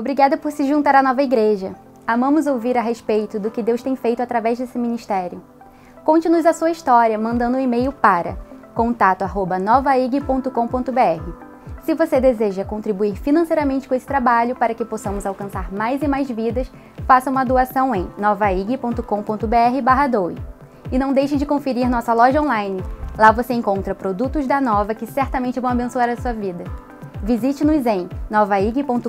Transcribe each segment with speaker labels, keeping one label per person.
Speaker 1: Obrigada por se juntar à nova igreja. Amamos ouvir a respeito do que Deus tem feito através desse ministério. Conte-nos a sua história mandando um e-mail para contato@novaig.com.br. Se você deseja contribuir financeiramente com esse trabalho para que possamos alcançar mais e mais vidas, faça uma doação em novaig.com.br/doe. E não deixe de conferir nossa loja online. Lá você encontra produtos da Nova que certamente vão abençoar a sua vida. Visite-nos em novaig.com.br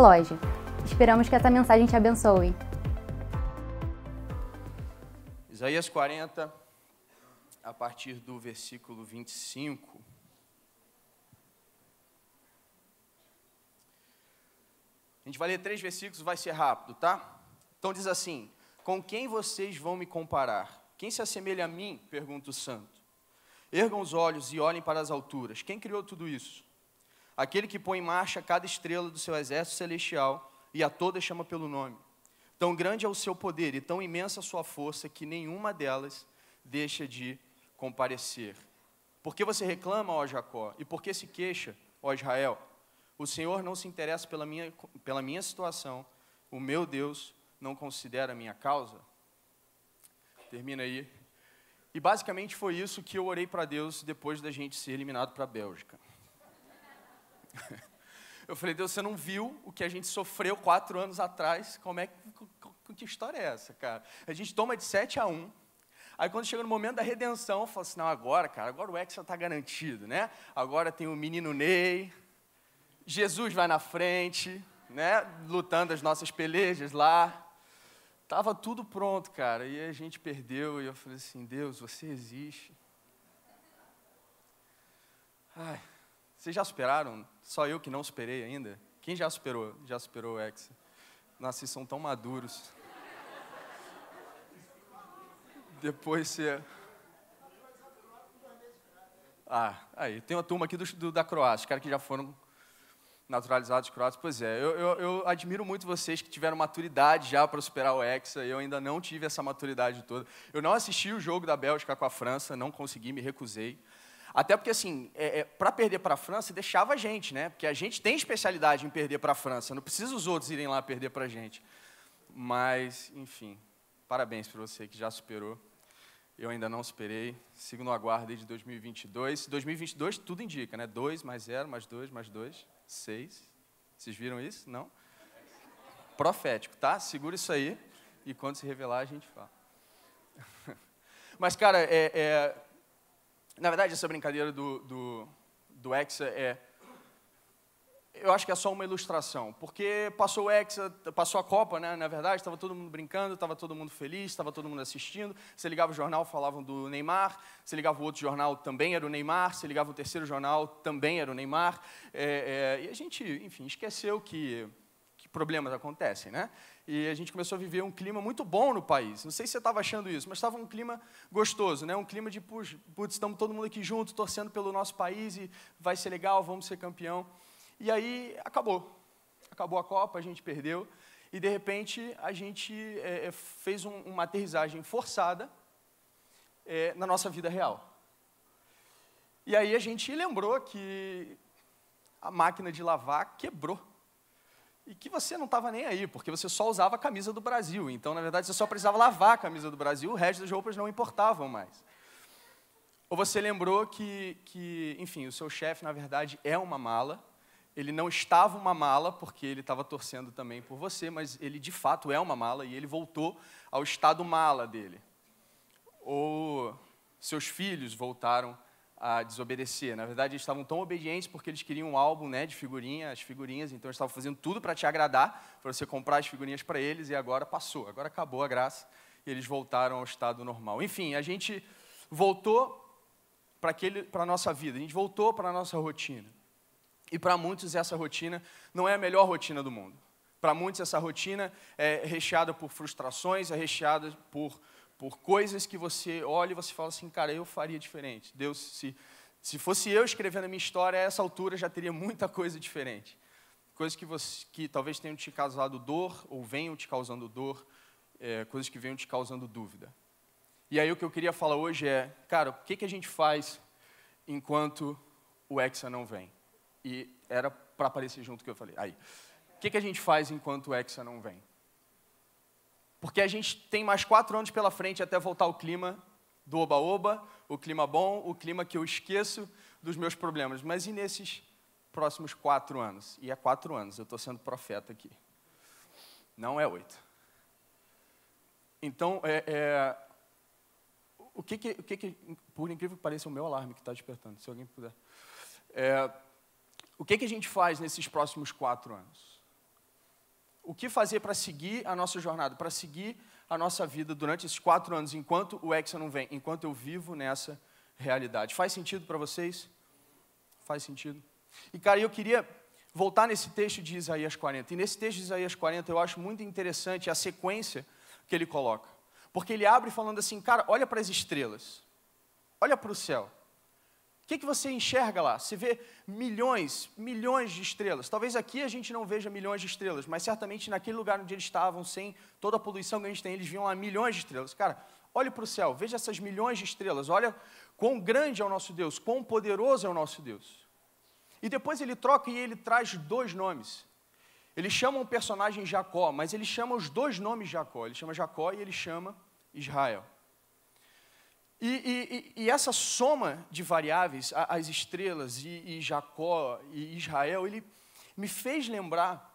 Speaker 1: loja. Esperamos que essa mensagem te abençoe. Isaías 40, a partir do versículo 25. A gente vai ler três versículos, vai ser rápido, tá? Então diz assim: Com quem vocês vão me comparar? Quem se assemelha a mim? pergunta o santo. Ergam os olhos e olhem para as alturas. Quem criou tudo isso? aquele que põe em marcha cada estrela do seu exército celestial e a todas chama pelo nome. Tão grande é o seu poder e tão imensa a sua força que nenhuma delas deixa de comparecer. Por que você reclama, ó Jacó? E por que se queixa, ó Israel? O Senhor não se interessa pela minha, pela minha situação, o meu Deus não considera a minha causa? Termina aí. E basicamente foi isso que eu orei para Deus depois da gente ser eliminado para a Bélgica. Eu falei, Deus, você não viu o que a gente sofreu quatro anos atrás? Como é que, que história é essa, cara? A gente toma de 7 a 1. Aí quando chega no momento da redenção, fala assim, não, agora, cara, agora o Hexa está garantido, né? Agora tem o menino Ney, Jesus vai na frente, né? Lutando as nossas pelejas lá. Tava tudo pronto, cara. E a gente perdeu, e eu falei assim, Deus, você existe. Ai, vocês já superaram? Só eu que não superei ainda? Quem já superou? Já superou o Hexa? Nossa, vocês são tão maduros. Depois você. É- ah, aí. Tem uma turma aqui do, do da Croácia, caras que já foram naturalizados croatas. Pois é, eu, eu, eu, admiro muito vocês que tiveram maturidade já para superar o Hexa. Eu ainda não tive essa maturidade toda. Eu não assisti o jogo da Bélgica com a França, não consegui, me recusei. Até porque, assim, é, é, para perder para a França, deixava a gente, né? Porque a gente tem especialidade em perder para a França, não precisa os outros irem lá perder para a gente. Mas, enfim, parabéns para você que já superou. Eu ainda não superei. Sigo no aguardo desde 2022. 2022 tudo indica, né? 2 mais 0, mais 2, mais 2, 6. Vocês viram isso? Não? Profético, tá? Segura isso aí e quando se revelar a gente fala. Mas, cara, é, é na verdade, essa brincadeira do, do, do Hexa é. Eu acho que é só uma ilustração, porque passou o Hexa, passou a Copa, né? Na verdade, estava todo mundo brincando, estava todo mundo feliz, estava todo mundo assistindo. Você ligava o jornal, falavam do Neymar. Você ligava o outro jornal, também era o Neymar. Você ligava o terceiro jornal, também era o Neymar. É, é, e a gente, enfim, esqueceu que problemas acontecem, né? E a gente começou a viver um clima muito bom no país. Não sei se você estava achando isso, mas estava um clima gostoso, né? Um clima de, putz, estamos todo mundo aqui junto, torcendo pelo nosso país e vai ser legal, vamos ser campeão. E aí acabou. Acabou a Copa, a gente perdeu. E de repente a gente é, fez um, uma aterrissagem forçada é, na nossa vida real. E aí a gente lembrou que a máquina de lavar quebrou e que você não estava nem aí, porque você só usava a camisa do Brasil. Então, na verdade, você só precisava lavar a camisa do Brasil, o resto das roupas não importavam mais. Ou você lembrou que, que enfim, o seu chefe, na verdade, é uma mala. Ele não estava uma mala, porque ele estava torcendo também por você, mas ele de fato é uma mala e ele voltou ao estado mala dele. Ou seus filhos voltaram a desobedecer. Na verdade, eles estavam tão obedientes porque eles queriam um álbum né, de figurinha, as figurinhas, então eles estavam fazendo tudo para te agradar, para você comprar as figurinhas para eles, e agora passou, agora acabou a graça, e eles voltaram ao estado normal. Enfim, a gente voltou para a nossa vida, a gente voltou para a nossa rotina. E para muitos essa rotina não é a melhor rotina do mundo. Para muitos essa rotina é recheada por frustrações, é recheada por por coisas que você olha e você fala assim, cara, eu faria diferente. Deus, se, se fosse eu escrevendo a minha história, a essa altura já teria muita coisa diferente. Coisas que, você, que talvez tenham te causado dor, ou venham te causando dor, é, coisas que venham te causando dúvida. E aí o que eu queria falar hoje é, cara, o que, que a gente faz enquanto o Hexa não vem? E era para aparecer junto que eu falei. Aí, o que, que a gente faz enquanto o Hexa não vem? porque a gente tem mais quatro anos pela frente até voltar o clima do oba-oba, o clima bom, o clima que eu esqueço dos meus problemas. Mas e nesses próximos quatro anos? E há quatro anos, eu estou sendo profeta aqui. Não é oito. Então, é, é, o, que, que, o que, que, por incrível que pareça, é o meu alarme que está despertando, se alguém puder. É, o que, que a gente faz nesses próximos quatro anos? o que fazer para seguir a nossa jornada, para seguir a nossa vida durante esses quatro anos, enquanto o Hexa não vem, enquanto eu vivo nessa realidade. Faz sentido para vocês? Faz sentido? E, cara, eu queria voltar nesse texto de Isaías 40. E nesse texto de Isaías 40, eu acho muito interessante a sequência que ele coloca. Porque ele abre falando assim, cara, olha para as estrelas, olha para o céu que, que você enxerga lá? Se vê milhões, milhões de estrelas. Talvez aqui a gente não veja milhões de estrelas, mas certamente naquele lugar onde eles estavam, sem toda a poluição que a gente tem, eles viam lá milhões de estrelas. Cara, olhe para o céu, veja essas milhões de estrelas, olha quão grande é o nosso Deus, quão poderoso é o nosso Deus. E depois ele troca e ele traz dois nomes. Ele chama um personagem Jacó, mas ele chama os dois nomes Jacó. Ele chama Jacó e ele chama Israel. E, e, e, essa soma de variáveis, as estrelas e, e Jacó e Israel, ele me fez lembrar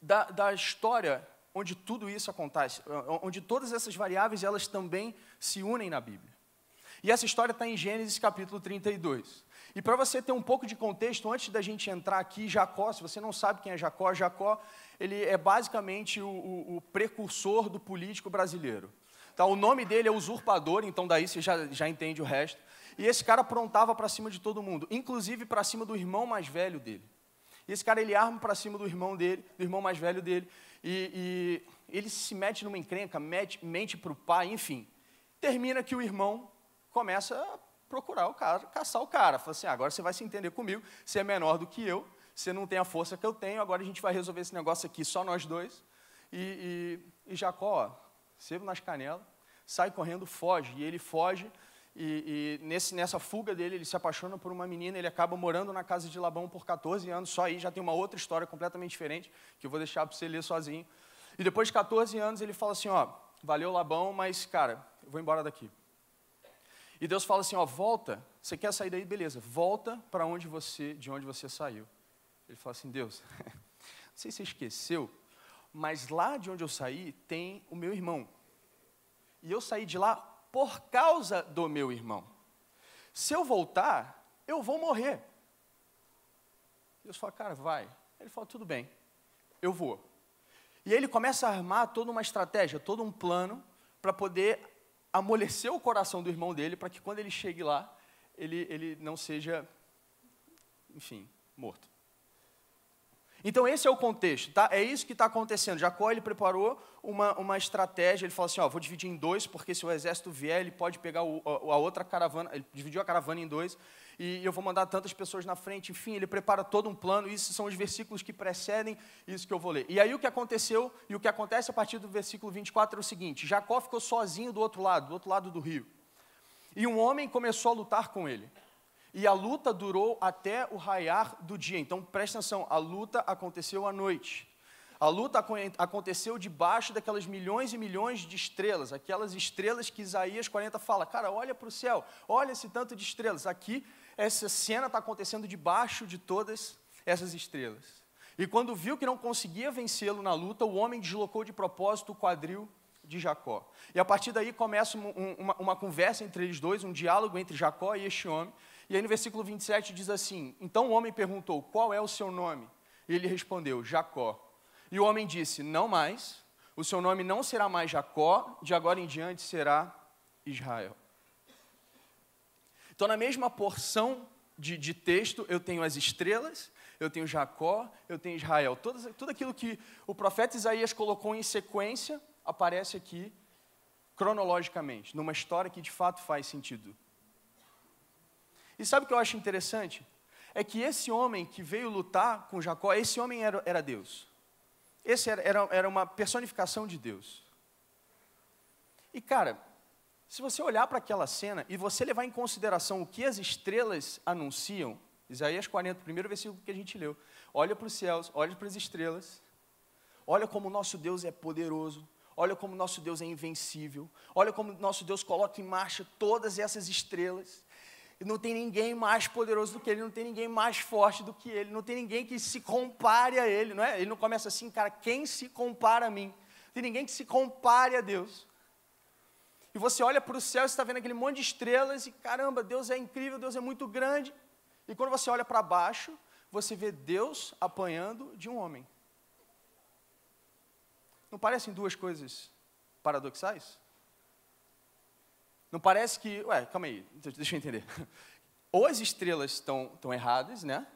Speaker 1: da, da, história onde tudo isso acontece, onde todas essas variáveis elas também se unem na Bíblia. E essa história está em Gênesis capítulo 32. E para você ter um pouco de contexto, antes da gente entrar aqui, Jacó, se você não sabe quem é Jacó, Jacó ele é basicamente o, o, o precursor do político brasileiro. Tá? O nome dele é usurpador, então daí você já, já entende o resto. E esse cara aprontava para cima de todo mundo, inclusive para cima do irmão mais velho dele. E esse cara ele arma para cima do irmão dele, do irmão mais velho dele, e, e ele se mete numa encrenca, mete, mente para o pai, enfim. Termina que o irmão começa a procurar o cara, caçar o cara. Fala assim: ah, agora você vai se entender comigo, você é menor do que eu, você não tem a força que eu tenho, agora a gente vai resolver esse negócio aqui só nós dois. E, e, e Jacó, sebo nas canelas, sai correndo, foge. E ele foge, e, e nesse, nessa fuga dele, ele se apaixona por uma menina, ele acaba morando na casa de Labão por 14 anos, só aí já tem uma outra história completamente diferente, que eu vou deixar para você ler sozinho. E depois de 14 anos, ele fala assim, ó, valeu Labão, mas, cara, eu vou embora daqui. E Deus fala assim, ó, volta, você quer sair daí, beleza, volta para onde você, de onde você saiu. Ele fala assim, Deus, não sei se você esqueceu, mas lá de onde eu saí tem o meu irmão. E eu saí de lá por causa do meu irmão. Se eu voltar, eu vou morrer. Deus fala, cara, vai. Ele fala, tudo bem, eu vou. E aí ele começa a armar toda uma estratégia, todo um plano para poder amolecer o coração do irmão dele, para que quando ele chegue lá, ele, ele não seja, enfim, morto. Então esse é o contexto, tá? É isso que está acontecendo. Jacó ele preparou uma, uma estratégia. Ele falou assim: ó, vou dividir em dois, porque se o exército vier, ele pode pegar o, a, outra caravana. Ele dividiu a caravana em dois e eu vou mandar tantas pessoas na frente. Enfim, ele prepara todo um plano. Isso são os versículos que precedem isso que eu vou ler. E aí o que aconteceu e o que acontece a partir do versículo 24 é o seguinte: Jacó ficou sozinho do outro lado, do outro lado do rio, e um homem começou a lutar com ele. E a luta durou até o raiar do dia. Então preste atenção: a luta aconteceu à noite. A luta aconteceu debaixo daquelas milhões e milhões de estrelas, aquelas estrelas que Isaías 40 fala, cara, olha para o céu, olha esse tanto de estrelas. Aqui, essa cena está acontecendo debaixo de todas essas estrelas. E quando viu que não conseguia vencê-lo na luta, o homem deslocou de propósito o quadril de Jacó. E a partir daí começa uma, uma, uma conversa entre eles dois, um diálogo entre Jacó e este homem. E aí no versículo 27 diz assim: Então o homem perguntou: Qual é o seu nome? E ele respondeu: Jacó. E o homem disse: Não mais, o seu nome não será mais Jacó, de agora em diante será Israel. Então, na mesma porção de, de texto, eu tenho as estrelas, eu tenho Jacó, eu tenho Israel. Tudo, tudo aquilo que o profeta Isaías colocou em sequência aparece aqui cronologicamente, numa história que de fato faz sentido. E sabe o que eu acho interessante? É que esse homem que veio lutar com Jacó, esse homem era, era Deus. Esse era, era, era uma personificação de Deus. E cara, se você olhar para aquela cena e você levar em consideração o que as estrelas anunciam, Isaías 40, primeiro versículo que a gente leu, olha para os céus, olha para as estrelas, olha como o nosso Deus é poderoso, olha como o nosso Deus é invencível, olha como o nosso Deus coloca em marcha todas essas estrelas não tem ninguém mais poderoso do que ele, não tem ninguém mais forte do que ele, não tem ninguém que se compare a ele, não é? Ele não começa assim, cara, quem se compara a mim? Não tem ninguém que se compare a Deus. E você olha para o céu, você está vendo aquele monte de estrelas e caramba, Deus é incrível, Deus é muito grande. E quando você olha para baixo, você vê Deus apanhando de um homem. Não parecem duas coisas paradoxais? Não parece que. Ué, calma aí, deixa eu entender. Ou as estrelas estão, estão erradas, né?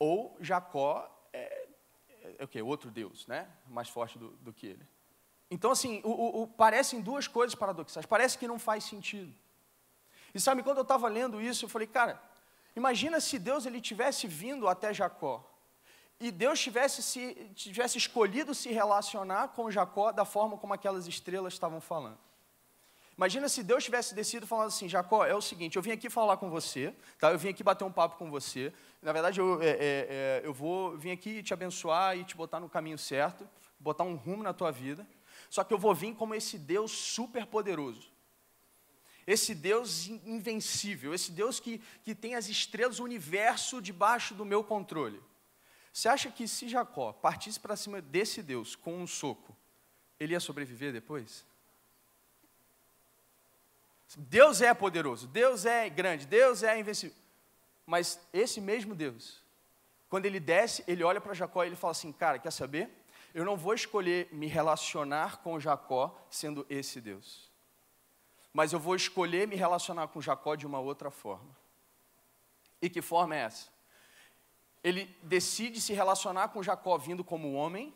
Speaker 1: Ou Jacó é, é, é o quê? Outro Deus, né? Mais forte do, do que ele. Então, assim, o, o, o, parecem duas coisas paradoxais. Parece que não faz sentido. E sabe, quando eu estava lendo isso, eu falei, cara, imagina se Deus ele tivesse vindo até Jacó e Deus tivesse, se, tivesse escolhido se relacionar com Jacó da forma como aquelas estrelas estavam falando. Imagina se Deus tivesse descido falando assim, Jacó, é o seguinte, eu vim aqui falar com você, tá? eu vim aqui bater um papo com você, na verdade eu, é, é, é, eu vou vir aqui te abençoar e te botar no caminho certo, botar um rumo na tua vida, só que eu vou vir como esse Deus super poderoso, esse Deus invencível, esse Deus que, que tem as estrelas, o universo debaixo do meu controle. Você acha que se Jacó partisse para cima desse Deus com um soco, ele ia sobreviver depois? Deus é poderoso, Deus é grande, Deus é invencível. Mas esse mesmo Deus, quando ele desce, ele olha para Jacó e ele fala assim: Cara, quer saber? Eu não vou escolher me relacionar com Jacó sendo esse Deus, mas eu vou escolher me relacionar com Jacó de uma outra forma. E que forma é essa? Ele decide se relacionar com Jacó vindo como homem,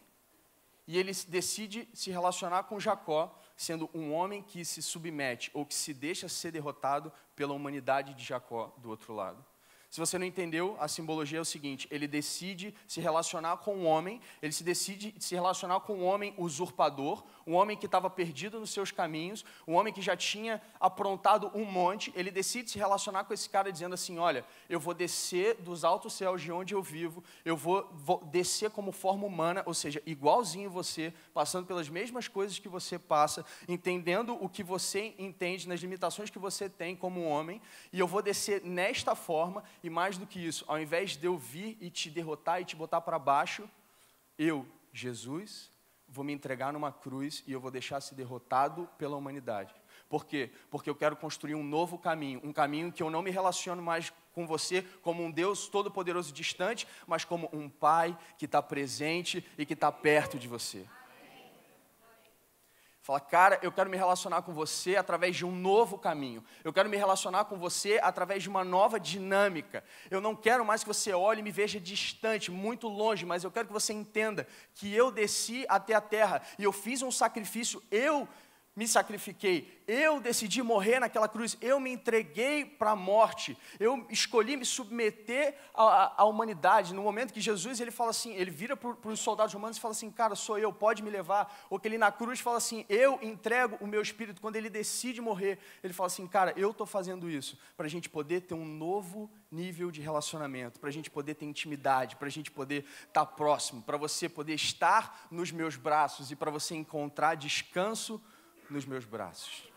Speaker 1: e ele decide se relacionar com Jacó sendo um homem que se submete ou que se deixa ser derrotado pela humanidade de Jacó do outro lado. Se você não entendeu, a simbologia é o seguinte: ele decide se relacionar com um homem, ele se decide se relacionar com um homem usurpador, um homem que estava perdido nos seus caminhos, um homem que já tinha aprontado um monte, ele decide se relacionar com esse cara dizendo assim: Olha, eu vou descer dos altos céus de onde eu vivo, eu vou, vou descer como forma humana, ou seja, igualzinho você, passando pelas mesmas coisas que você passa, entendendo o que você entende, nas limitações que você tem como homem, e eu vou descer nesta forma, e mais do que isso, ao invés de eu vir e te derrotar e te botar para baixo, eu, Jesus, vou me entregar numa cruz e eu vou deixar se derrotado pela humanidade. Por quê? Porque eu quero construir um novo caminho, um caminho que eu não me relaciono mais com você como um Deus todo-poderoso distante, mas como um Pai que está presente e que está perto de você. Fala, cara, eu quero me relacionar com você através de um novo caminho. Eu quero me relacionar com você através de uma nova dinâmica. Eu não quero mais que você olhe e me veja distante, muito longe, mas eu quero que você entenda que eu desci até a terra e eu fiz um sacrifício, eu me sacrifiquei, eu decidi morrer naquela cruz, eu me entreguei para a morte, eu escolhi me submeter à, à, humanidade. No momento que Jesus ele fala assim, ele vira para os soldados romanos e fala assim, cara, sou eu, pode me levar. Ou que ele na cruz fala assim, eu entrego o meu espírito. Quando ele decide morrer, ele fala assim, cara, eu estou fazendo isso para a gente poder ter um novo nível de relacionamento, para a gente poder ter intimidade, para a gente poder estar tá próximo, para você poder estar nos meus braços e para você encontrar descanso nos meus braços.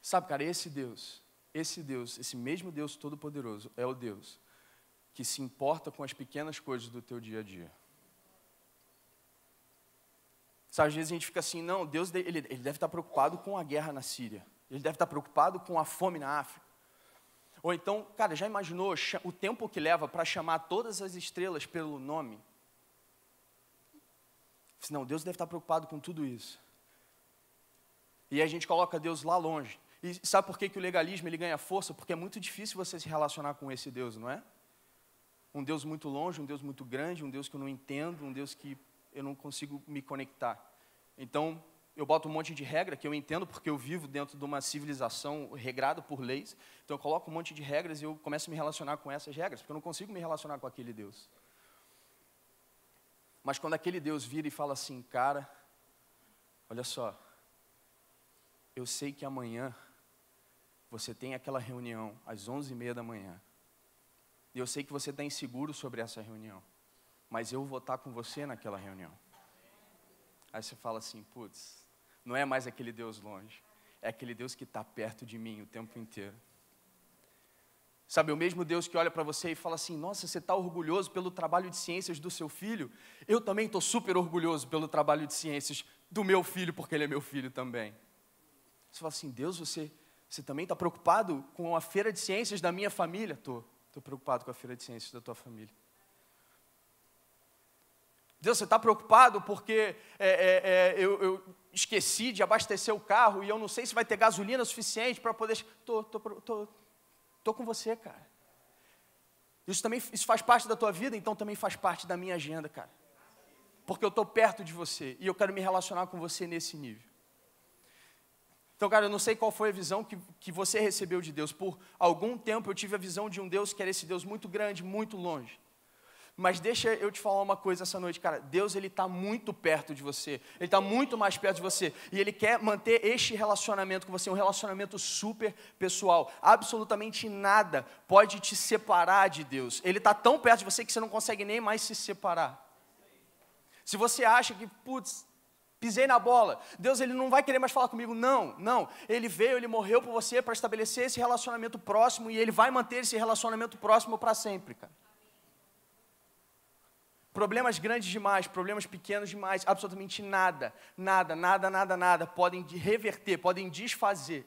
Speaker 1: Sabe, cara, esse Deus, esse Deus, esse mesmo Deus Todo-Poderoso é o Deus que se importa com as pequenas coisas do teu dia a dia. Sabe, às vezes a gente fica assim, não, Deus ele, ele deve estar preocupado com a guerra na Síria, ele deve estar preocupado com a fome na África. Ou então, cara, já imaginou o tempo que leva para chamar todas as estrelas pelo nome? Não, Deus deve estar preocupado com tudo isso. E a gente coloca Deus lá longe. E sabe por que, que o legalismo ele ganha força? Porque é muito difícil você se relacionar com esse Deus, não é? Um Deus muito longe, um Deus muito grande, um Deus que eu não entendo, um Deus que eu não consigo me conectar. Então, eu boto um monte de regra que eu entendo porque eu vivo dentro de uma civilização regrada por leis. Então, eu coloco um monte de regras e eu começo a me relacionar com essas regras, porque eu não consigo me relacionar com aquele Deus. Mas quando aquele Deus vira e fala assim, cara, olha só, eu sei que amanhã você tem aquela reunião às 11h30 da manhã. E eu sei que você está inseguro sobre essa reunião. Mas eu vou estar tá com você naquela reunião. Aí você fala assim, putz, não é mais aquele Deus longe. É aquele Deus que está perto de mim o tempo inteiro. Sabe, o mesmo Deus que olha para você e fala assim: Nossa, você está orgulhoso pelo trabalho de ciências do seu filho? Eu também estou super orgulhoso pelo trabalho de ciências do meu filho, porque ele é meu filho também. Você fala assim: Deus, você, você também está preocupado com a feira de ciências da minha família? Estou, estou preocupado com a feira de ciências da tua família. Deus, você está preocupado porque é, é, é, eu, eu, esqueci de abastecer o carro e eu não sei se vai ter gasolina suficiente para poder. Estou, estou, estou Estou com você, cara. Isso também isso faz parte da tua vida, então também faz parte da minha agenda, cara. Porque eu estou perto de você e eu quero me relacionar com você nesse nível. Então, cara, eu não sei qual foi a visão que, que você recebeu de Deus. Por algum tempo eu tive a visão de um Deus que era esse Deus muito grande, muito longe. Mas deixa eu te falar uma coisa essa noite, cara. Deus ele está muito perto de você. Ele está muito mais perto de você e ele quer manter este relacionamento com você, um relacionamento super pessoal. Absolutamente nada pode te separar de Deus. Ele está tão perto de você que você não consegue nem mais se separar. Se você acha que, putz, pisei na bola, Deus ele não vai querer mais falar comigo, não, não. Ele veio, ele morreu por você para estabelecer esse relacionamento próximo e ele vai manter esse relacionamento próximo para sempre, cara. Problemas grandes demais, problemas pequenos demais, absolutamente nada, nada, nada, nada, nada podem reverter, podem desfazer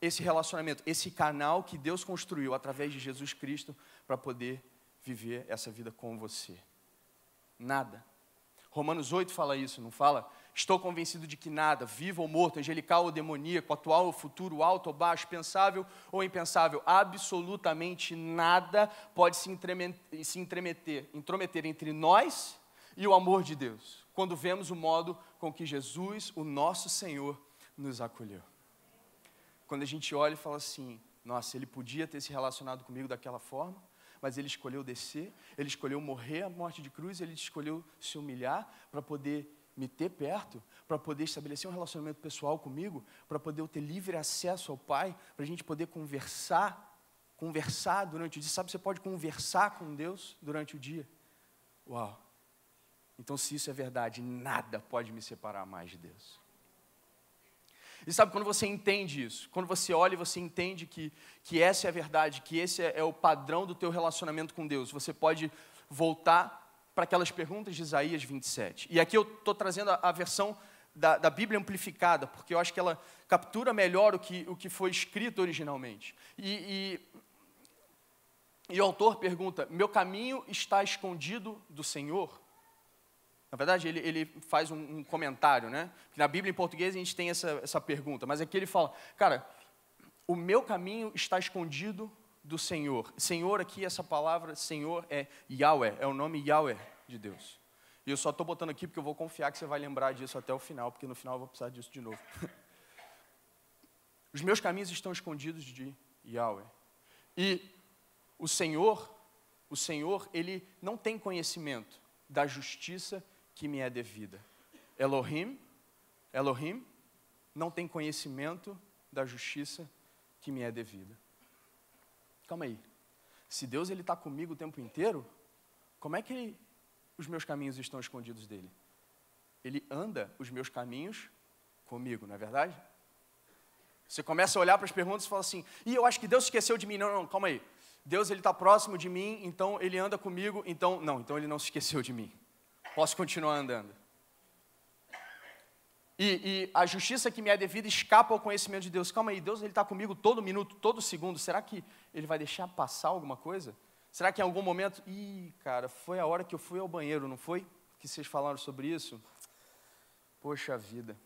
Speaker 1: esse relacionamento, esse canal que Deus construiu através de Jesus Cristo para poder viver essa vida com você. Nada. Romanos 8 fala isso, não fala? Estou convencido de que nada, vivo ou morto, angelical ou demoníaco, atual ou futuro, alto ou baixo, pensável ou impensável, absolutamente nada pode se, se entremeter, intrometer entre nós e o amor de Deus, quando vemos o modo com que Jesus, o nosso Senhor, nos acolheu. Quando a gente olha e fala assim: nossa, ele podia ter se relacionado comigo daquela forma, mas ele escolheu descer, ele escolheu morrer a morte de cruz, ele escolheu se humilhar para poder me ter perto para poder estabelecer um relacionamento pessoal comigo, para poder eu ter livre acesso ao Pai, para a gente poder conversar, conversar durante o dia. Sabe, você pode conversar com Deus durante o dia. Uau! Então, se isso é verdade, nada pode me separar mais de Deus. E sabe, quando você entende isso, quando você olha e você entende que, que essa é a verdade, que esse é, é o padrão do teu relacionamento com Deus, você pode voltar para aquelas perguntas de Isaías 27. E aqui eu estou trazendo a, a versão da, da, Bíblia amplificada, porque eu acho que ela captura melhor o que, o que foi escrito originalmente. E, e, e o autor pergunta: Meu caminho está escondido do Senhor? Na verdade, ele, ele faz um, um, comentário, né? Na Bíblia em português a gente tem essa, essa pergunta, mas aqui ele fala: Cara, o meu caminho está escondido do Senhor. Senhor, aqui essa palavra Senhor é Yahweh, é o nome Yahweh de Deus. E eu só estou botando aqui porque eu vou confiar que você vai lembrar disso até o final, porque no final eu vou precisar disso de novo. Os meus caminhos estão escondidos de Yahweh. E o Senhor, o Senhor, ele não tem conhecimento da justiça que me é devida. Elohim, Elohim não tem conhecimento da justiça que me é devida. Calma aí. Se Deus ele está comigo o tempo inteiro, como é que ele, os meus caminhos estão escondidos dele? Ele anda os meus caminhos comigo, não é verdade? Você começa a olhar para as perguntas e fala assim: "E eu acho que Deus esqueceu de mim". Não, não, calma aí. Deus ele está próximo de mim, então ele anda comigo, então não, então ele não se esqueceu de mim. Posso continuar andando e, e, a justiça que me é devida escapa ao conhecimento de Deus. Calma aí, Deus está comigo todo minuto, todo segundo. Será que Ele vai deixar passar alguma coisa? Será que em algum momento. Ih, cara, foi a hora que eu fui ao banheiro, não foi? Que vocês falaram sobre isso? Poxa vida.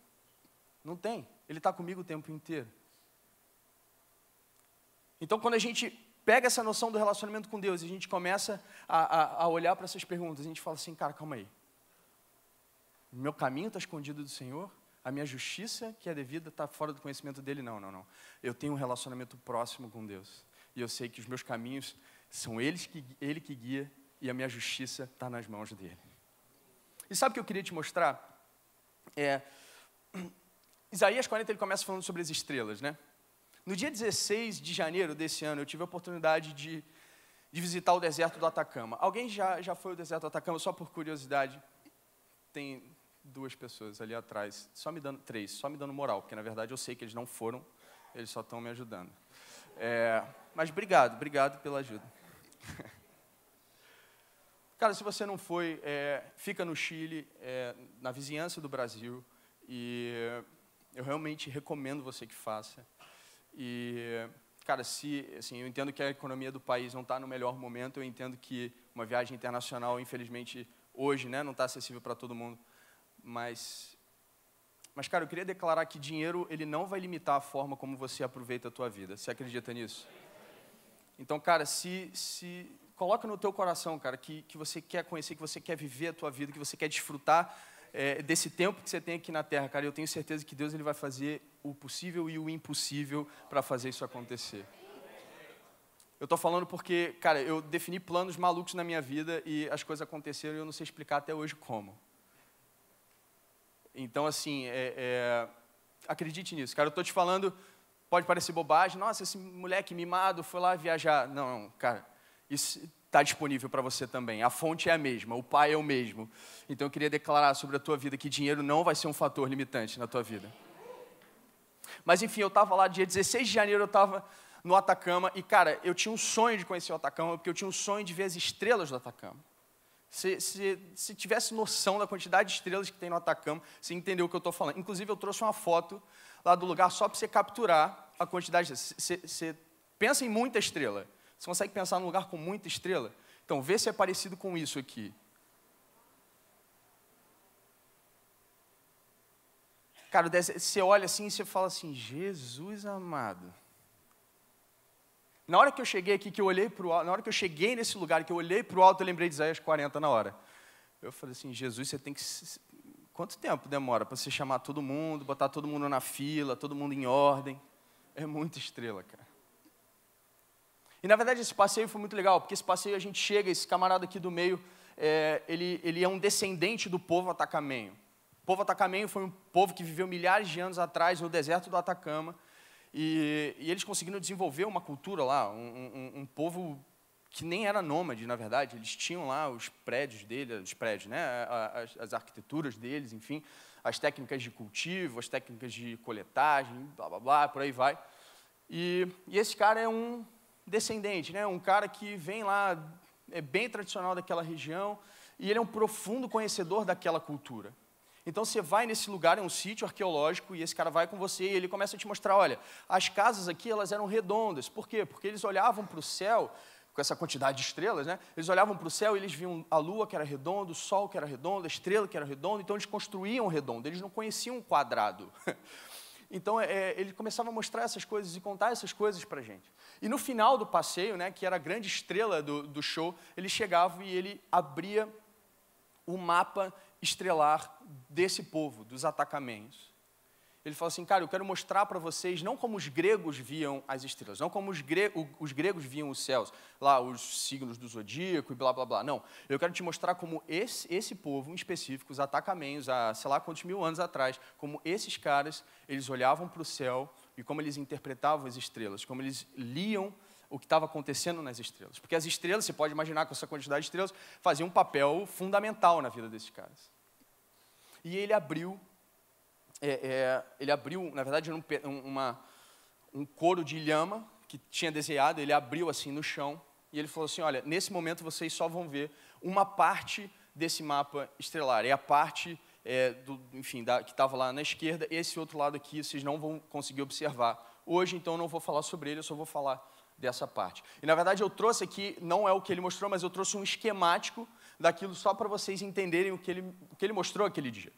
Speaker 1: Não tem. Ele está comigo o tempo inteiro. Então, quando a gente pega essa noção do relacionamento com Deus e a gente começa a, a, a olhar para essas perguntas, a gente fala assim, cara, calma aí. Meu caminho está escondido do Senhor? a minha justiça que é devida está fora do conhecimento dele. Não, não, não. Eu tenho um relacionamento próximo com Deus. E eu sei que os meus caminhos são eles que, ele que guia e a minha justiça está nas mãos dele. E sabe o que eu queria te mostrar? É, Isaías 40 ele começa falando sobre as estrelas, né? No dia 16 de janeiro desse ano, eu tive a oportunidade de, de visitar o deserto do Atacama. Alguém já, já foi ao deserto do Atacama, só por curiosidade? Tem, duas pessoas ali atrás, só me dando três, só me dando moral, porque na verdade eu sei que eles não foram, eles só estão me ajudando. É, mas obrigado, obrigado pela ajuda. Cara, se você não foi, é, fica no Chile, é, na vizinhança do Brasil, e eu realmente recomendo você que faça. E, cara, se, assim, eu entendo que a economia do país não está no melhor momento, eu entendo que uma viagem internacional, infelizmente, hoje, né, não está acessível para todo mundo. Mas, mas, cara, eu queria declarar que dinheiro ele não vai limitar a forma como você aproveita a tua vida. Você acredita nisso? Então, cara, se, se coloca no teu coração, cara, que, que você quer conhecer, que você quer viver a tua vida, que você quer desfrutar é, desse tempo que você tem aqui na Terra, cara. Eu tenho certeza que Deus ele vai fazer o possível e o impossível para fazer isso acontecer. Eu tô falando porque, cara, eu defini planos malucos na minha vida e as coisas aconteceram e eu não sei explicar até hoje como. Então, assim, é, é, acredite nisso, cara. Eu estou te falando, pode parecer bobagem, nossa, esse moleque mimado foi lá viajar. Não, não cara, isso está disponível para você também. A fonte é a mesma, o pai é o mesmo. Então, eu queria declarar sobre a tua vida que dinheiro não vai ser um fator limitante na tua vida. Mas, enfim, eu estava lá, dia 16 de janeiro, eu estava no Atacama, e, cara, eu tinha um sonho de conhecer o Atacama, porque eu tinha um sonho de ver as estrelas do Atacama. Se, se, se, tivesse noção da quantidade de estrelas que tem no Atacama, você entendeu o que eu estou falando. Inclusive, eu trouxe uma foto lá do lugar só para você capturar a quantidade. Você, você pensa em muita estrela. Você consegue pensar num lugar com muita estrela? Então, vê se é parecido com isso aqui. Cara, você olha assim e você fala assim: Jesus amado. Na hora que eu cheguei aqui, que eu olhei para o na hora que eu cheguei nesse lugar, que eu olhei para o alto, eu lembrei de Isaías 40 na hora. Eu falei assim, Jesus, você tem que. Quanto tempo demora para você chamar todo mundo, botar todo mundo na fila, todo mundo em ordem? É muita estrela, cara. E na verdade esse passeio foi muito legal, porque esse passeio a gente chega, esse camarada aqui do meio, é, ele, ele é um descendente do povo atacamenho. O povo atacamenho foi um povo que viveu milhares de anos atrás no deserto do Atacama e, e eles conseguiram desenvolver uma cultura lá, um, um, um povo que nem era nômade, na verdade. Eles tinham lá os prédios deles, os prédios, né? as, as, arquiteturas deles, enfim, as técnicas de cultivo, as técnicas de coletagem, blá, blá, blá, por aí vai. E, e esse cara é um descendente, né? um cara que vem lá, é bem tradicional daquela região, e ele é um profundo conhecedor daquela cultura. Então você vai nesse lugar, é um sítio arqueológico, e esse cara vai com você e ele começa a te mostrar: olha, as casas aqui elas eram redondas. Por quê? Porque eles olhavam para o céu com essa quantidade de estrelas, né? Eles olhavam para o céu e eles viam a lua que era redonda, o sol que era redondo, a estrela que era redonda, então eles construíam redondo, eles não conheciam o quadrado. Então é, é, ele começava a mostrar essas coisas e contar essas coisas para a gente. E no final do passeio, né, que era a grande estrela do, do show, ele chegava e ele abria o mapa estrelar desse povo, dos atacamentos. Ele fala assim, cara, eu quero mostrar para vocês não como os gregos viam as estrelas, não como os, gre os gregos viam os céus, lá os signos do zodíaco e blá blá blá. Não, eu quero te mostrar como esse, esse povo em específico, os atacamentos, há sei lá quantos mil anos atrás, como esses caras, eles olhavam para o céu e como eles interpretavam as estrelas, como eles liam o que estava acontecendo nas estrelas. Porque as estrelas, você pode imaginar com essa quantidade de estrelas, faziam um papel fundamental na vida desses caras. E ele abriu, é, é, ele abriu, na verdade, um, uma, um couro de lhama que tinha desenhado, ele abriu assim no chão, e ele falou assim: olha, nesse momento vocês só vão ver uma parte desse mapa estelar, é a parte é, do, enfim, da, que estava lá na esquerda, esse outro lado aqui vocês não vão conseguir observar. Hoje, então, eu não vou falar sobre ele, eu só vou falar dessa parte. E na verdade eu trouxe aqui, não é o que ele mostrou, mas eu trouxe um esquemático daquilo só para vocês entenderem o que, ele, o que ele mostrou aquele dia.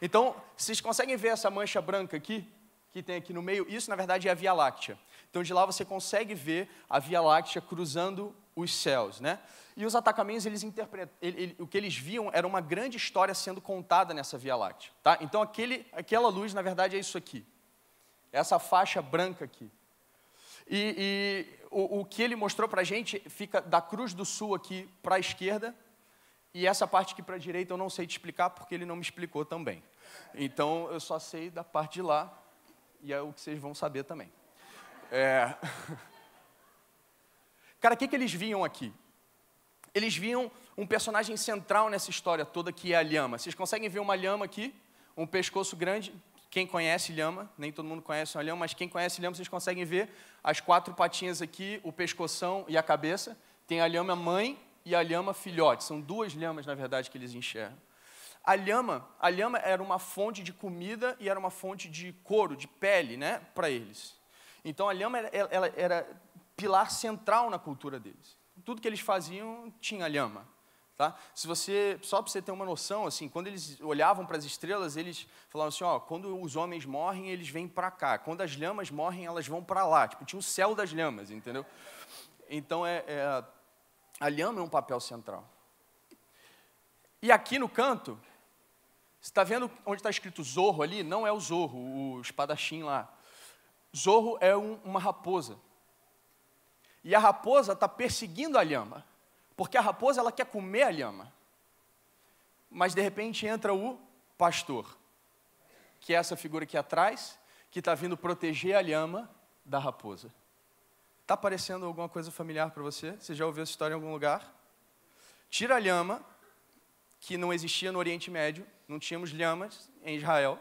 Speaker 1: Então, vocês conseguem ver essa mancha branca aqui? Que tem aqui no meio? Isso na verdade é a Via Láctea. Então de lá você consegue ver a Via Láctea cruzando os céus, né? E os atacamentos, eles interpretam Ele, ele, o que eles viam era uma grande história sendo contada nessa Via Láctea, tá? Então aquele, aquela luz, na verdade, é isso aqui. Essa faixa branca aqui. E, e o, o, que ele mostrou para a gente fica da Cruz do Sul aqui para a esquerda, e essa parte aqui para a direita eu não sei te explicar porque ele não me explicou também. Então eu só sei da parte de lá, e é o que vocês vão saber também. É... Cara, o que, que eles viam aqui? Eles viam um personagem central nessa história toda que é a lhama. Vocês conseguem ver uma lhama aqui? Um pescoço grande, quem conhece lhama, nem todo mundo conhece uma lhama, mas quem conhece lhama, vocês conseguem ver as quatro patinhas aqui, o pescoção e a cabeça. Tem a lhama mãe e a lhama filhote. São duas lhamas, na verdade, que eles enxergam. A lhama, a lhama era uma fonte de comida e era uma fonte de couro, de pele, né, para eles. Então a lhama era, ela, era pilar central na cultura deles. Tudo que eles faziam tinha lhama. Tá? Se você, só para você ter uma noção, assim, quando eles olhavam para as estrelas, eles falavam assim, ó, quando os homens morrem, eles vêm para cá. Quando as lhamas morrem, elas vão para lá. Tipo, tinha o céu das lhamas, entendeu? Então, é, é, a lhama é um papel central. E aqui no canto, você está vendo onde está escrito Zorro ali? Não é o Zorro, o espadachim lá. Zorro é um, uma raposa. E a raposa está perseguindo a lhama. Porque a raposa ela quer comer a lhama. Mas de repente entra o pastor, que é essa figura aqui atrás, que está vindo proteger a lhama da raposa. Está parecendo alguma coisa familiar para você? Você já ouviu essa história em algum lugar? Tira a lhama, que não existia no Oriente Médio, não tínhamos lhamas em Israel,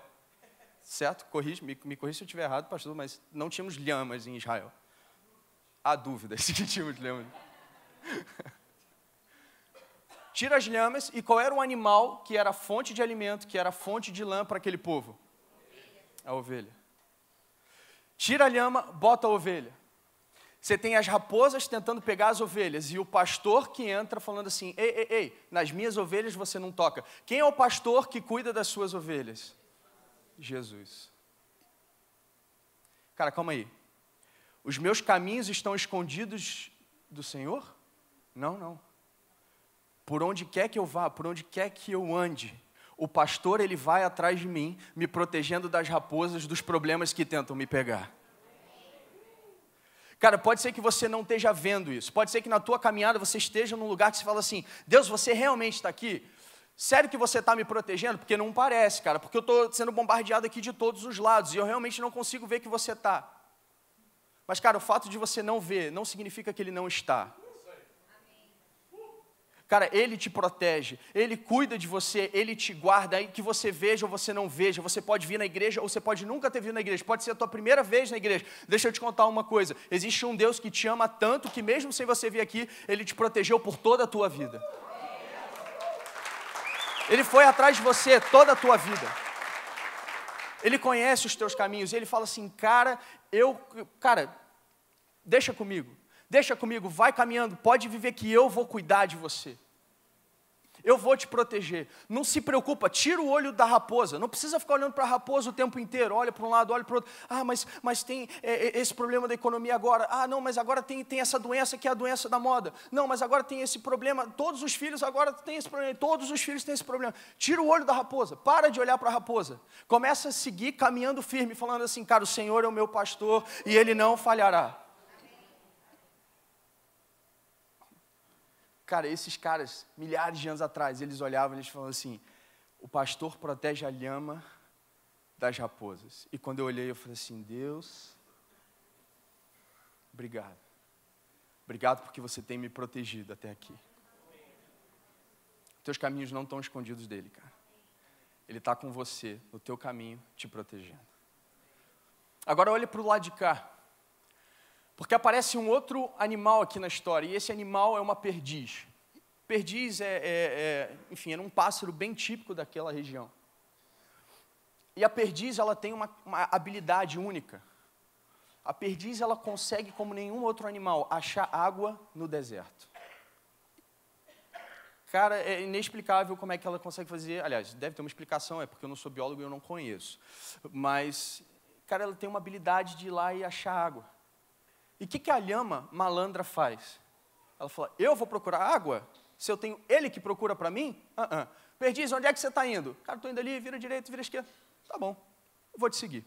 Speaker 1: certo? Corrige, me, me corrija se eu estiver errado, pastor, mas não tínhamos lhamas em Israel. Há dúvidas se tínhamos lhamas tira as lhamas, e qual era o animal que era fonte de alimento, que era fonte de lã para aquele povo? A ovelha. Tira a lhama, bota a ovelha. Você tem as raposas tentando pegar as ovelhas e o pastor que entra falando assim: ei, ei, ei, nas minhas ovelhas você não toca. Quem é o pastor que cuida das suas ovelhas? Jesus. Cara, calma aí. Os meus caminhos estão escondidos do Senhor? Não, não. Por onde quer que eu vá, por onde quer que eu ande, o pastor ele vai atrás de mim, me protegendo das raposas, dos problemas que tentam me pegar. Cara, pode ser que você não esteja vendo isso. Pode ser que na tua caminhada você esteja num lugar que você fala assim: Deus, você realmente está aqui? Sério que você está me protegendo? Porque não parece, cara. Porque eu estou sendo bombardeado aqui de todos os lados e eu realmente não consigo ver que você está. Mas, cara, o fato de você não ver não significa que ele não está. Cara, Ele te protege, Ele cuida de você, Ele te guarda, aí que você veja ou você não veja. Você pode vir na igreja ou você pode nunca ter vindo na igreja, pode ser a tua primeira vez na igreja. Deixa eu te contar uma coisa: existe um Deus que te ama tanto que, mesmo sem você vir aqui, Ele te protegeu por toda a tua vida. Ele foi atrás de você toda a tua vida. Ele conhece os teus caminhos, ele fala assim: "Cara, eu, cara, deixa comigo. Deixa comigo, vai caminhando, pode viver que eu vou cuidar de você. Eu vou te proteger. Não se preocupa, tira o olho da raposa. Não precisa ficar olhando para a raposa o tempo inteiro. Olha para um lado, olha para o outro. Ah, mas, mas tem é, é, esse problema da economia agora. Ah, não, mas agora tem, tem essa doença que é a doença da moda. Não, mas agora tem esse problema. Todos os filhos agora têm esse problema. Todos os filhos têm esse problema. Tira o olho da raposa. Para de olhar para a raposa. Começa a seguir caminhando firme, falando assim, cara, o Senhor é o meu pastor e ele não falhará. Cara, esses caras, milhares de anos atrás, eles olhavam e eles falavam assim: o pastor protege a lhama das raposas. E quando eu olhei, eu falei assim: Deus, obrigado. Obrigado porque você tem me protegido até aqui. Teus caminhos não estão escondidos dele, cara. Ele está com você, no teu caminho, te protegendo. Agora olhe para o lado de cá. Porque aparece um outro animal aqui na história, e esse animal é uma perdiz. Perdiz é, é, é enfim, era um pássaro bem típico daquela região. E a perdiz, ela tem uma, uma habilidade única. A perdiz, ela consegue, como nenhum outro animal, achar água no deserto. Cara, é inexplicável como é que ela consegue fazer. Aliás, deve ter uma explicação, é porque eu não sou biólogo e eu não conheço. Mas, cara, ela tem uma habilidade de ir lá e achar água. E o que, que a lhama malandra faz? Ela fala: Eu vou procurar água? Se eu tenho ele que procura para mim? Uh -uh. Perdiz, onde é que você está indo? Cara, estou indo ali, vira direito, vira esquerda. Tá bom, vou te seguir.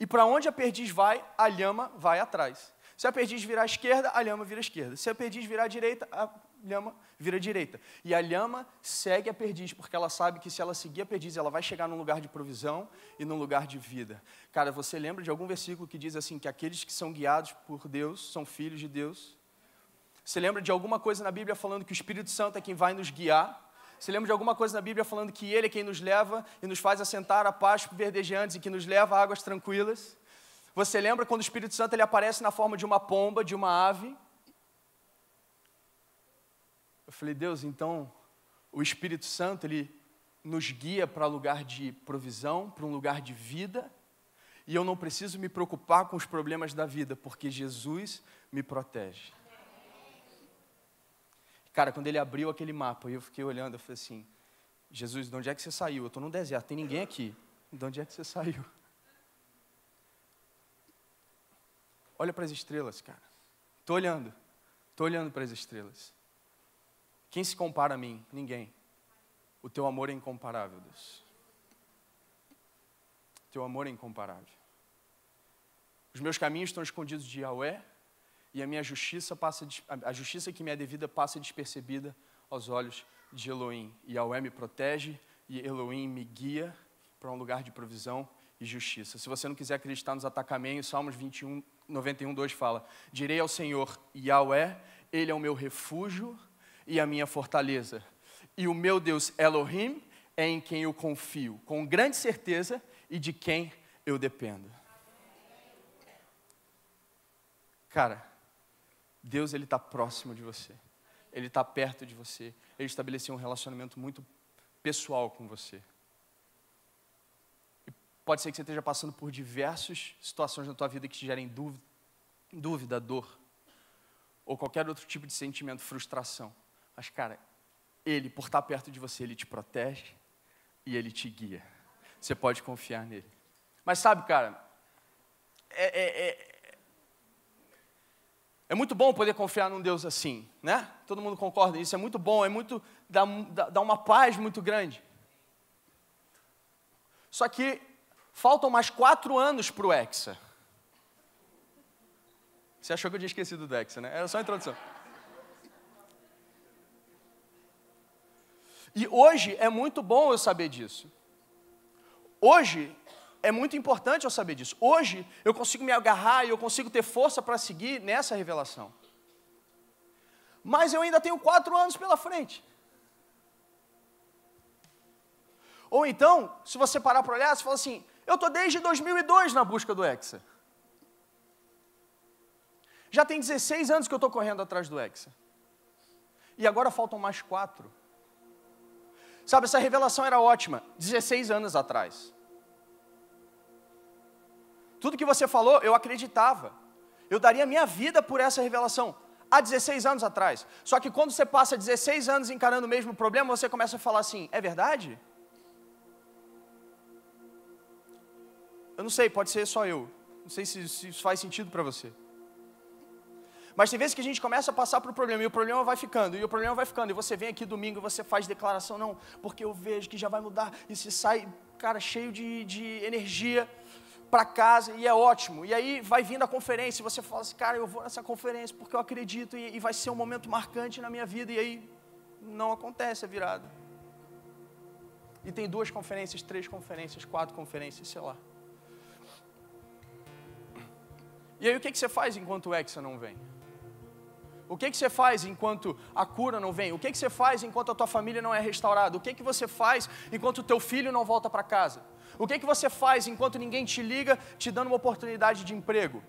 Speaker 1: E para onde a perdiz vai, a lhama vai atrás. Se a perdiz virar à esquerda, a lhama vira à esquerda. Se a perdiz virar à direita, a lhama vira direita. E a lhama segue a perdiz, porque ela sabe que se ela seguir a perdiz, ela vai chegar num lugar de provisão e num lugar de vida. Cara, você lembra de algum versículo que diz assim: que aqueles que são guiados por Deus são filhos de Deus? Você lembra de alguma coisa na Bíblia falando que o Espírito Santo é quem vai nos guiar? Você lembra de alguma coisa na Bíblia falando que Ele é quem nos leva e nos faz assentar a pastos verdejantes e que nos leva a águas tranquilas? Você lembra quando o Espírito Santo ele aparece na forma de uma pomba, de uma ave? Eu falei, Deus, então o Espírito Santo, ele nos guia para lugar de provisão, para um lugar de vida, e eu não preciso me preocupar com os problemas da vida, porque Jesus me protege. Cara, quando ele abriu aquele mapa, eu fiquei olhando, eu falei assim: Jesus, de onde é que você saiu? Eu estou no deserto, tem ninguém aqui. De onde é que você saiu? Olha para as estrelas, cara. Estou olhando, estou olhando para as estrelas. Quem se compara a mim? Ninguém. O teu amor é incomparável, Deus. O teu amor é incomparável. Os meus caminhos estão escondidos de Yahweh e a minha justiça passa a justiça que me é devida passa despercebida aos olhos de Elohim. Yahweh me protege e Elohim me guia para um lugar de provisão e justiça. Se você não quiser acreditar nos atacamentos, Salmos 21, 91, 2 fala: Direi ao Senhor, Yahweh, Ele é o meu refúgio e a minha fortaleza. E o meu Deus Elohim é em quem eu confio, com grande certeza e de quem eu dependo. Cara, Deus ele está próximo de você, ele está perto de você, ele estabeleceu um relacionamento muito pessoal com você. pode ser que você esteja passando por diversas situações na tua vida que te gerem dúvida, dúvida dor ou qualquer outro tipo de sentimento, frustração. Mas, cara, Ele, por estar perto de você, Ele te protege e Ele te guia. Você pode confiar nele. Mas sabe, cara, é, é, é, é muito bom poder confiar num Deus assim, né? Todo mundo concorda nisso. É muito bom, é muito. dá, dá uma paz muito grande. Só que faltam mais quatro anos para o Hexa. Você achou que eu tinha esquecido do Hexa, né? Era só a introdução. E hoje é muito bom eu saber disso. Hoje é muito importante eu saber disso. Hoje eu consigo me agarrar e eu consigo ter força para seguir nessa revelação. Mas eu ainda tenho quatro anos pela frente. Ou então, se você parar para olhar, você fala assim: eu estou desde 2002 na busca do Hexa. Já tem 16 anos que eu estou correndo atrás do Hexa. E agora faltam mais quatro. Sabe, essa revelação era ótima 16 anos atrás. Tudo que você falou, eu acreditava. Eu daria minha vida por essa revelação há 16 anos atrás. Só que quando você passa 16 anos encarando o mesmo problema, você começa a falar assim: é verdade? Eu não sei, pode ser só eu. Não sei se, isso faz sentido para você. Mas tem vezes que a gente começa a passar para o problema e o problema vai ficando, e o problema vai ficando, e você vem aqui domingo e você faz declaração, não, porque eu vejo que já vai mudar, e se sai, cara, cheio de, de energia para casa e é ótimo. E aí vai vindo a conferência e você fala assim, cara, eu vou nessa conferência porque eu acredito e, e vai ser um momento marcante na minha vida. E aí não acontece a virada. E tem duas conferências, três conferências, quatro conferências, sei lá. E aí o que, que você faz enquanto o Hexa não vem? O que, que você faz enquanto a cura não vem? O que, que você faz enquanto a tua família não é restaurada? O que, que você faz enquanto o teu filho não volta para casa? O que, que você faz enquanto ninguém te liga te dando uma oportunidade de emprego?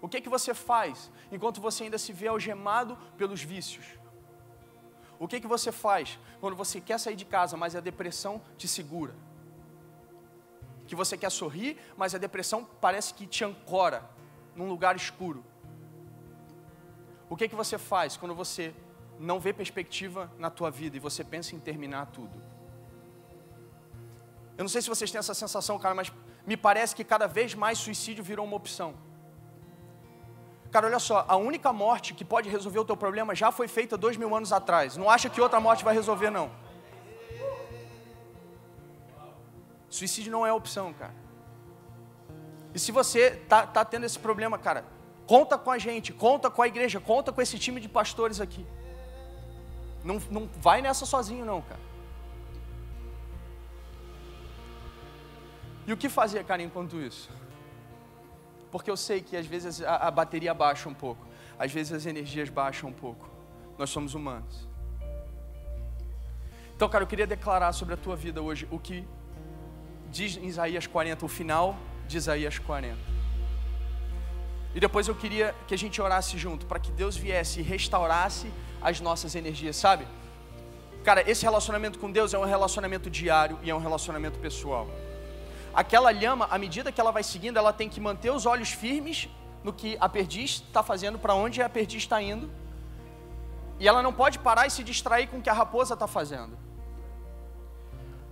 Speaker 1: O que, que você faz enquanto você ainda se vê algemado pelos vícios? O que, que você faz quando você quer sair de casa, mas a depressão te segura? Que você quer sorrir, mas a depressão parece que te ancora num lugar escuro. O que, é que você faz quando você não vê perspectiva na tua vida e você pensa em terminar tudo? Eu não sei se vocês têm essa sensação, cara, mas me parece que cada vez mais suicídio virou uma opção. Cara, olha só, a única morte que pode resolver o teu problema já foi feita dois mil anos atrás. Não acha que outra morte vai resolver, não. Suicídio não é opção, cara. E se você tá, tá tendo esse problema, cara, conta com a gente, conta com a igreja, conta com esse time de pastores aqui. Não, não vai nessa sozinho, não, cara. E o que fazer, cara, enquanto isso? Porque eu sei que às vezes a, a bateria baixa um pouco, às vezes as energias baixam um pouco. Nós somos humanos. Então, cara, eu queria declarar sobre a tua vida hoje o que diz em Isaías 40, o final de Isaías 40. E depois eu queria que a gente orasse junto, para que Deus viesse e restaurasse as nossas energias, sabe? Cara, esse relacionamento com Deus é um relacionamento diário e é um relacionamento pessoal. Aquela lhama, à medida que ela vai seguindo, ela tem que manter os olhos firmes no que a perdiz está fazendo, para onde a perdiz está indo. E ela não pode parar e se distrair com o que a raposa está fazendo.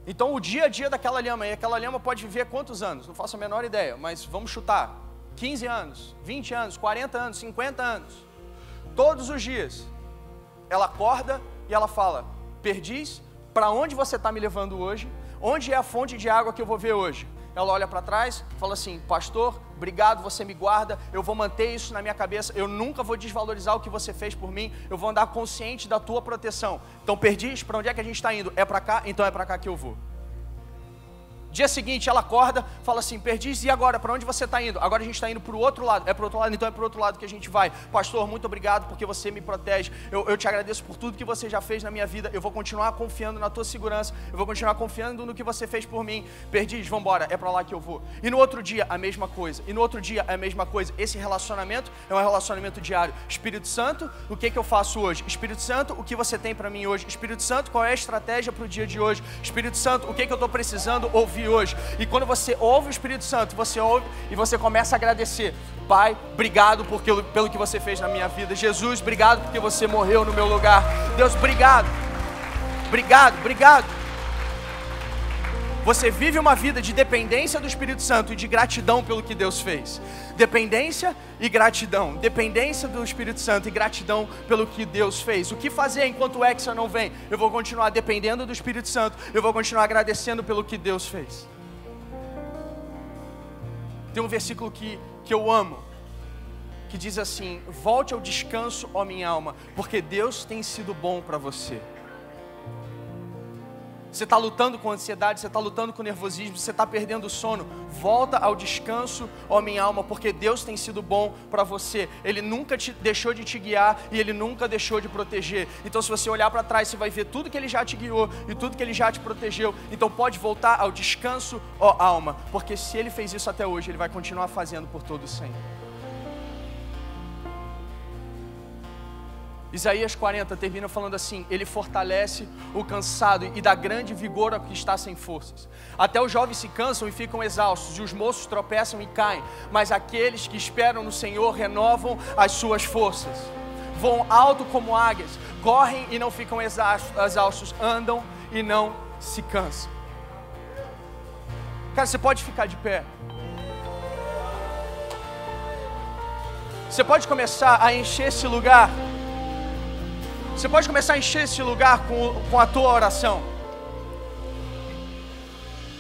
Speaker 1: Então o dia a dia daquela lhama, e aquela lhama pode viver quantos anos? Não faço a menor ideia, mas vamos chutar. 15 anos, 20 anos, 40 anos, 50 anos. Todos os dias. Ela acorda e ela fala: Perdiz, para onde você está me levando hoje? Onde é a fonte de água que eu vou ver hoje? Ela olha para trás, fala assim: Pastor, obrigado, você me guarda, eu vou manter isso na minha cabeça, eu nunca vou desvalorizar o que você fez por mim, eu vou andar consciente da tua proteção. Então, perdiz, para onde é que a gente está indo? É para cá, então é para cá que eu vou. Dia seguinte ela acorda, fala assim: Perdiz, e agora? Para onde você está indo? Agora a gente está indo para o outro lado. É para o outro lado, então é para o outro lado que a gente vai. Pastor, muito obrigado porque você me protege. Eu, eu te agradeço por tudo que você já fez na minha vida. Eu vou continuar confiando na tua segurança. Eu vou continuar confiando no que você fez por mim. Perdiz, vamos embora. É para lá que eu vou. E no outro dia a mesma coisa. E no outro dia a mesma coisa. Esse relacionamento é um relacionamento diário. Espírito Santo, o que, que eu faço hoje? Espírito Santo, o que você tem para mim hoje? Espírito Santo, qual é a estratégia para o dia de hoje? Espírito Santo, o que, que eu estou precisando ouvir? hoje. E quando você ouve o Espírito Santo, você ouve e você começa a agradecer. Pai, obrigado porque, pelo que você fez na minha vida. Jesus, obrigado porque você morreu no meu lugar. Deus, obrigado. Obrigado, obrigado você vive uma vida de dependência do Espírito Santo e de gratidão pelo que Deus fez. Dependência e gratidão. Dependência do Espírito Santo e gratidão pelo que Deus fez. O que fazer enquanto o Hexa não vem? Eu vou continuar dependendo do Espírito Santo, eu vou continuar agradecendo pelo que Deus fez. Tem um versículo que, que eu amo, que diz assim: Volte ao descanso, ó minha alma, porque Deus tem sido bom para você. Você está lutando com ansiedade, você está lutando com nervosismo, você está perdendo o sono. Volta ao descanso, ó minha alma, porque Deus tem sido bom para você. Ele nunca te deixou de te guiar e Ele nunca deixou de proteger. Então, se você olhar para trás, você vai ver tudo que Ele já te guiou e tudo que Ele já te protegeu. Então, pode voltar ao descanso, ó alma, porque se Ele fez isso até hoje, Ele vai continuar fazendo por todo o Senhor. Isaías 40 termina falando assim: Ele fortalece o cansado e dá grande vigor ao que está sem forças. Até os jovens se cansam e ficam exaustos, e os moços tropeçam e caem, mas aqueles que esperam no Senhor renovam as suas forças. Vão alto como águias, correm e não ficam exaustos, andam e não se cansam. Cara, você pode ficar de pé. Você pode começar a encher esse lugar. Você pode começar a encher esse lugar com, com a tua oração.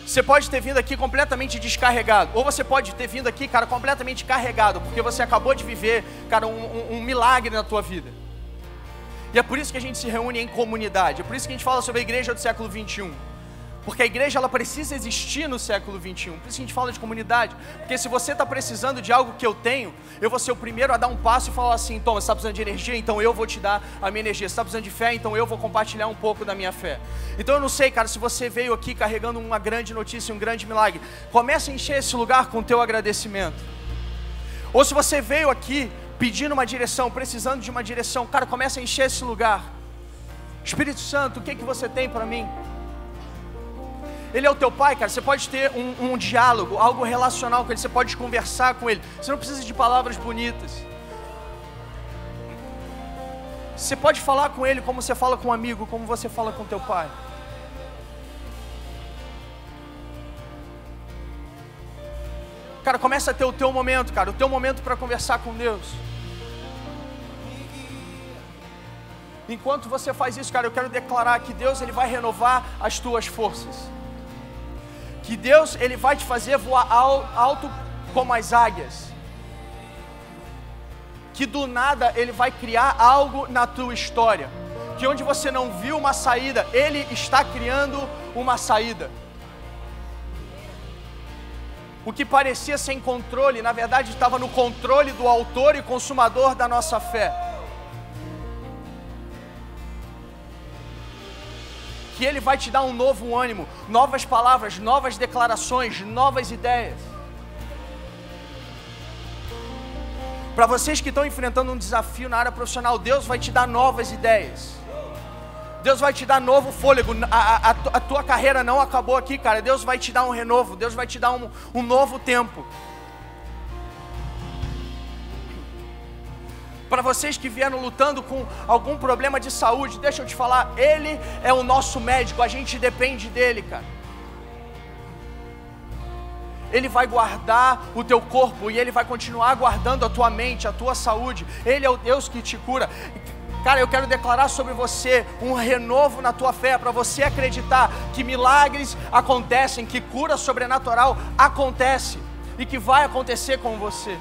Speaker 1: Você pode ter vindo aqui completamente descarregado, ou você pode ter vindo aqui, cara, completamente carregado, porque você acabou de viver, cara, um, um, um milagre na tua vida. E é por isso que a gente se reúne em comunidade, é por isso que a gente fala sobre a igreja do século 21. Porque a igreja ela precisa existir no século 21. Por isso a gente fala de comunidade. Porque se você está precisando de algo que eu tenho, eu vou ser o primeiro a dar um passo e falar assim: Toma, você está precisando de energia? Então eu vou te dar a minha energia. Você está precisando de fé? Então eu vou compartilhar um pouco da minha fé. Então eu não sei, cara, se você veio aqui carregando uma grande notícia, um grande milagre, comece a encher esse lugar com o teu agradecimento. Ou se você veio aqui pedindo uma direção, precisando de uma direção, cara, comece a encher esse lugar. Espírito Santo, o que, é que você tem para mim? Ele é o teu pai, cara. Você pode ter um, um diálogo, algo relacional com ele. Você pode conversar com ele. Você não precisa de palavras bonitas. Você pode falar com ele como você fala com um amigo, como você fala com teu pai. Cara, começa a ter o teu momento, cara, o teu momento para conversar com Deus. Enquanto você faz isso, cara, eu quero declarar que Deus ele vai renovar as tuas forças que Deus ele vai te fazer voar alto como as águias. Que do nada ele vai criar algo na tua história. Que onde você não viu uma saída, ele está criando uma saída. O que parecia sem controle, na verdade estava no controle do autor e consumador da nossa fé. que Ele vai te dar um novo ânimo, novas palavras, novas declarações, novas ideias. Para vocês que estão enfrentando um desafio na área profissional, Deus vai te dar novas ideias. Deus vai te dar novo fôlego. A, a, a tua carreira não acabou aqui, cara. Deus vai te dar um renovo. Deus vai te dar um, um novo tempo. Para vocês que vieram lutando com algum problema de saúde, deixa eu te falar, Ele é o nosso médico, a gente depende dele, cara. Ele vai guardar o teu corpo e Ele vai continuar guardando a tua mente, a tua saúde. Ele é o Deus que te cura. Cara, eu quero declarar sobre você um renovo na tua fé, para você acreditar que milagres acontecem, que cura sobrenatural acontece e que vai acontecer com você.